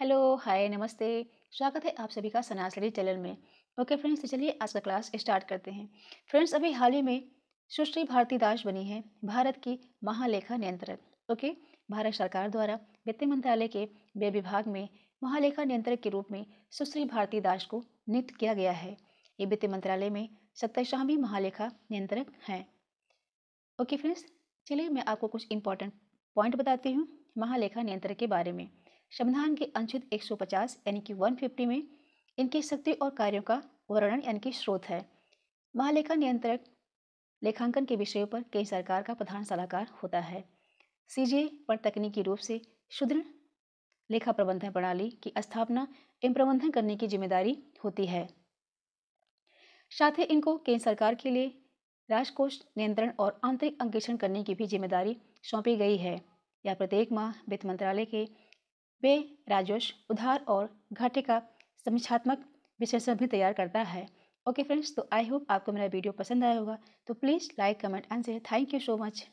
hello hi नमस्ते स्वागत है आप सभी का सना स्टडी चैनल में ओके फ्रेंड्स तो चलिए आज का क्लास स्टार्ट करते हैं फ्रेंड्स अभी हाल ही में सुश्री भारती दास बनी है भारत की महालेखा नियंत्रक ओके भारत सरकार द्वारा वित्त मंत्रालय के व्य विभाग में महालेखा नियंत्रक के रूप में सुश्री भारती दास को नियुक्त किया गया है ये वित्त मंत्रालय में सत्ताईसवीं महालेखा नियंत्रक हैं ओके फ्रेंड्स चलिए मैं आपको कुछ इंपॉर्टेंट पॉइंट बताती हूँ महालेखा नियंत्रक के बारे में संविधान के अनुच्छेद 150 यानी कि 150 में इनकी शक्ति और कार्यों का वर्णन यानी कि स्रोत है महालेखा नियंत्रक लेखांकन के विषयों पर कई सरकार का प्रधान सलाहकार होता है सीजे पर तकनीकी रूप से सुदृढ़ लेखा प्रबंधन प्रणाली की स्थापना एवं प्रबंधन करने की जिम्मेदारी होती है साथ ही इनको केंद्र सरकार के लिए राजकोष नियंत्रण और आंतरिक अंकेक्षण करने की भी जिम्मेदारी सौंपी गई है यह प्रत्येक माह वित्त मंत्रालय के वे राजोश उधार और घाटे का समीक्षात्मक विश्लेषण भी तैयार करता है ओके फ्रेंड्स तो आई होप आपको मेरा वीडियो पसंद आया होगा तो please like comment and share thank you so much